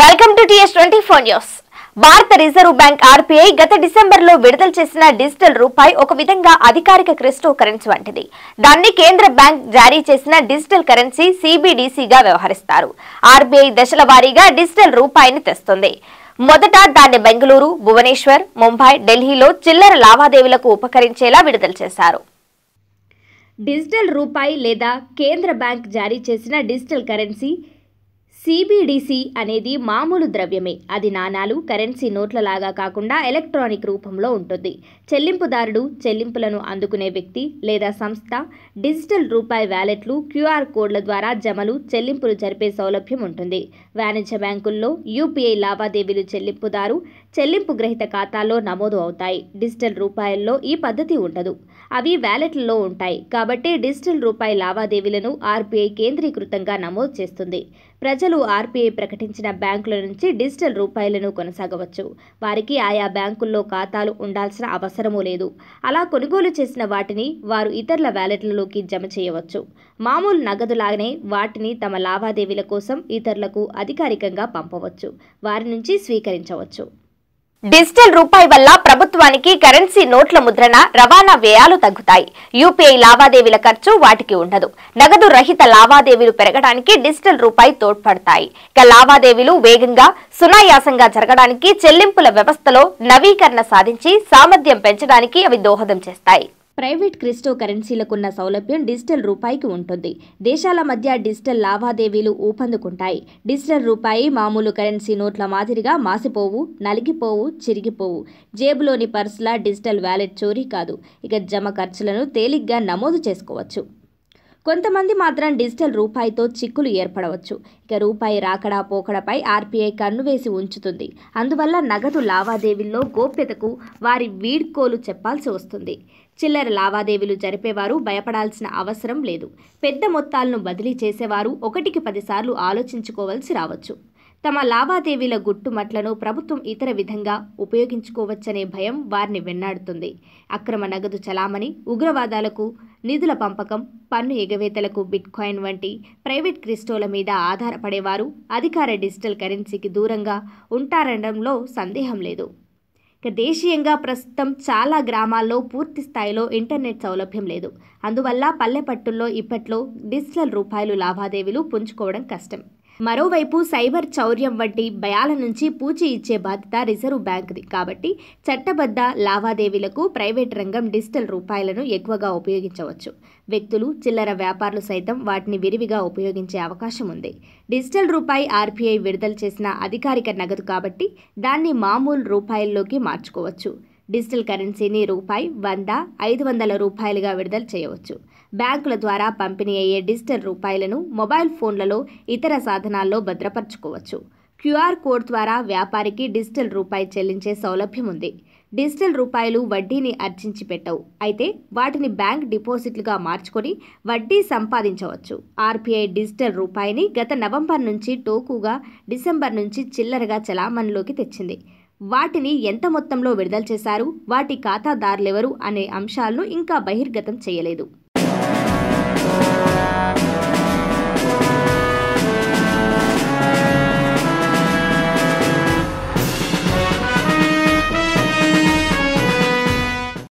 welcome to TS twenty four news భారత reserve bank RBI గత December లో విడుదల చేసిన డిజిటల్ రూపాయి ఒక విధంగా అధికారిక క్రిస్టో కరెన్సీ వంటిది దాన్ని కేంద్ర బ్యాంక్ జారీ చేసిన డిజిటల్ కరెన్సీ సిబిడిసిగా వ్యవహరిస్తారు ఆర్బీఐ దశల వారీగా డిజిటల్ రూపాయిని తెస్తుంది మొదట దాన్ని బెంగళూరు భువనేశ్వర్ ముంబై ఢిల్లీలో చిల్లర లావాదేవీలకు ఉపకరించేలా విడుదల చేశారు డిజిటల్ రూపాయి లేదా కేంద్ర బ్యాంక్ జారీ చేసిన డిజిటల్ కరెన్సీ సిబిడిసి అనేది మామూలు ద్రవ్యమే అది నాణాలు కరెన్సీ నోట్ల లాగా కాకుండా ఎలక్ట్రానిక్ రూపంలో ఉంటుంది చెల్లింపుదారుడు చెల్లింపులను అందుకునే వ్యక్తి లేదా సంస్థ డిజిటల్ రూపాయి వ్యాలెట్లు క్యూఆర్ కోడ్ల ద్వారా జమలు చెల్లింపులు జరిపే సౌలభ్యం ఉంటుంది వాణిజ్య బ్యాంకుల్లో యూపీఐ లావాదేవీలు చెల్లింపుదారు చెల్లింపు గ్రహీత ఖాతాల్లో నమోదు అవుతాయి డిజిటల్ రూపాయల్లో ఈ పద్ధతి ఉండదు అవి వ్యాలెట్లలో ఉంటాయి కాబట్టి డిజిటల్ రూపాయి లావాదేవీలను ఆర్బీఐ కేంద్రీకృతంగా నమోదు చేస్తుంది ప్రజలు ఆర్బీఐ ప్రకటించిన బ్యాంకుల నుంచి డిజిటల్ రూపాయలను కొనసాగవచ్చు వారికి ఆయా బ్యాంకుల్లో ఖాతాలు ఉండాల్సిన అవసరమూ లేదు అలా కొనుగోలు చేసిన వాటిని వారు ఇతరుల వ్యాలెట్లలోకి జమ చేయవచ్చు మామూలు నగదులానే వాటిని తమ లావాదేవీల కోసం ఇతరులకు అధికారికంగా పంపవచ్చు వారి నుంచి స్వీకరించవచ్చు డిజిటల్ రూపాయి వల్ల ప్రభుత్వానికి కరెన్సీ నోట్ల ముద్రణ రవాణా వ్యయాలు తగ్గుతాయి యూపీఐ లావాదేవీల ఖర్చు వాటికి ఉండదు నగదు రహిత లావాదేవీలు పెరగడానికి డిజిటల్ రూపాయి తోడ్పడతాయి ఇక లావాదేవీలు వేగంగా సునాయాసంగా జరగడానికి చెల్లింపుల వ్యవస్థలో నవీకరణ సాధించి సామర్థ్యం పెంచడానికి అవి దోహదం చేస్తాయి ప్రైవేట్ క్రిప్టో కరెన్సీలకున్న సౌలభ్యం డిజిటల్ రూపాయికి ఉంటుంది దేశాల మధ్య డిజిటల్ లావాదేవీలు ఊపందుకుంటాయి డిజిటల్ రూపాయి మామూలు కరెన్సీ నోట్ల మాదిరిగా మాసిపోవు నలిగిపోవు చిరిగిపోవు జేబులోని పర్సులా డిజిటల్ వ్యాలెట్ చోరీ కాదు ఇక జమ ఖర్చులను తేలిగ్గా నమోదు చేసుకోవచ్చు కొంతమంది మాత్రం డిజిటల్ రూపాయితో చిక్కులు ఏర్పడవచ్చు ఇక రూపాయి రాకడా పోకడపై ఆర్బీఐ కన్ను వేసి ఉంచుతుంది అందువల్ల నగదు లావాదేవీల్లో గోప్యతకు వారి వీడ్కోలు చెప్పాల్సి వస్తుంది చిల్లర లావాదేవీలు జరిపేవారు భయపడాల్సిన అవసరం లేదు పెద్ద మొత్తాలను బదిలీ చేసేవారు ఒకటికి పదిసార్లు ఆలోచించుకోవాల్సి రావచ్చు తమ లావాదేవీల గుట్టుమట్లను ప్రభుత్వం ఇతర విధంగా ఉపయోగించుకోవచ్చనే భయం వారిని వెన్నాడుతుంది అక్రమ నగదు చలామణి ఉగ్రవాదాలకు నిధుల పంపకం పన్ను ఎగవేతలకు బిట్కాయిన్ వంటి ప్రైవేట్ క్రిస్టోల మీద ఆధారపడేవారు అధికార డిజిటల్ కరెన్సీకి దూరంగా ఉంటారనడంలో సందేహం లేదు ఇక దేశీయంగా ప్రస్తుతం చాలా గ్రామాల్లో పూర్తి స్థాయిలో ఇంటర్నెట్ సౌలభ్యం లేదు అందువల్ల పల్లెపట్టుల్లో ఇప్పట్లో డిజిటల్ రూపాయలు లావాదేవీలు పుంజుకోవడం కష్టం మరోవైపు సైబర్ చౌర్యం వంటి భయాల నుంచి పూచి ఇచ్చే బాధ్యత రిజర్వ్ బ్యాంక్ది కాబట్టి చట్టబద్ధ లావాదేవీలకు ప్రైవేట్ రంగం డిజిటల్ రూపాయలను ఎక్కువగా ఉపయోగించవచ్చు వ్యక్తులు చిల్లర వ్యాపారులు సైతం వాటిని విరివిగా ఉపయోగించే అవకాశం ఉంది డిజిటల్ రూపాయి ఆర్బీఐ విడుదల చేసిన అధికారిక నగదు కాబట్టి దాన్ని మామూలు రూపాయల్లోకి మార్చుకోవచ్చు డిజిటల్ కరెన్సీని రూపాయి వంద ఐదు వందల రూపాయలుగా విడుదల చేయవచ్చు బ్యాంకుల ద్వారా పంపిణీ అయ్యే డిజిటల్ రూపాయలను మొబైల్ ఫోన్లలో ఇతర సాధనాల్లో భద్రపరచుకోవచ్చు క్యూఆర్ కోడ్ ద్వారా వ్యాపారికి డిజిటల్ రూపాయి చెల్లించే సౌలభ్యం ఉంది డిజిటల్ రూపాయలు వడ్డీని అర్జించి పెట్టవు అయితే వాటిని బ్యాంక్ డిపాజిట్లుగా మార్చుకొని వడ్డీ సంపాదించవచ్చు ఆర్బీఐ డిజిటల్ రూపాయిని గత నవంబర్ నుంచి టోకుగా డిసెంబర్ నుంచి చిల్లరగా చలామణిలోకి తెచ్చింది వాటిని ఎంత మొత్తంలో విడుదల చేశారు వాటి ఖాతాదారులెవరు అనే అంశాలను ఇంకా బహిర్గతం చేయలేదు